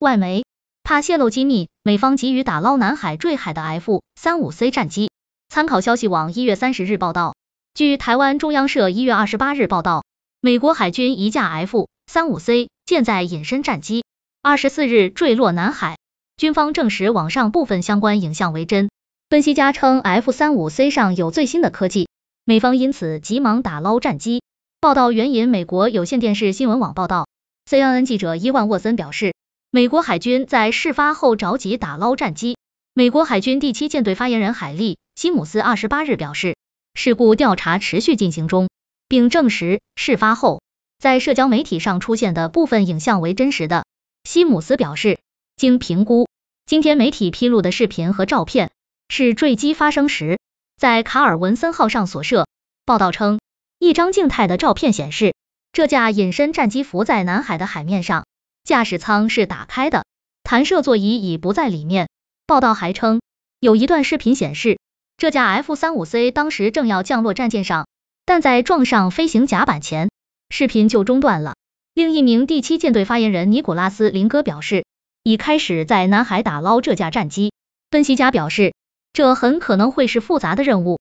外媒怕泄露机密，美方急于打捞南海坠海的 F-35C 战机。参考消息网一月三十日报道，据台湾中央社一月二十八日报道，美国海军一架 F-35C 舰载隐身战机二十四日坠落南海，军方证实网上部分相关影像为真。分析家称 F-35C 上有最新的科技，美方因此急忙打捞战机。报道援引美国有线电视新闻网报道，CNN 记者伊万沃森表示。美国海军在事发后着急打捞战机。美国海军第七舰队发言人海利·希姆斯二十八日表示，事故调查持续进行中，并证实事发后在社交媒体上出现的部分影像为真实的。希姆斯表示，经评估，今天媒体披露的视频和照片是坠机发生时在卡尔文森号上所摄。报道称，一张静态的照片显示，这架隐身战机浮在南海的海面上。驾驶舱是打开的，弹射座椅已不在里面。报道还称，有一段视频显示，这架 F 三五 C 当时正要降落战舰上，但在撞上飞行甲板前，视频就中断了。另一名第七舰队发言人尼古拉斯林戈表示，已开始在南海打捞这架战机。分析家表示，这很可能会是复杂的任务。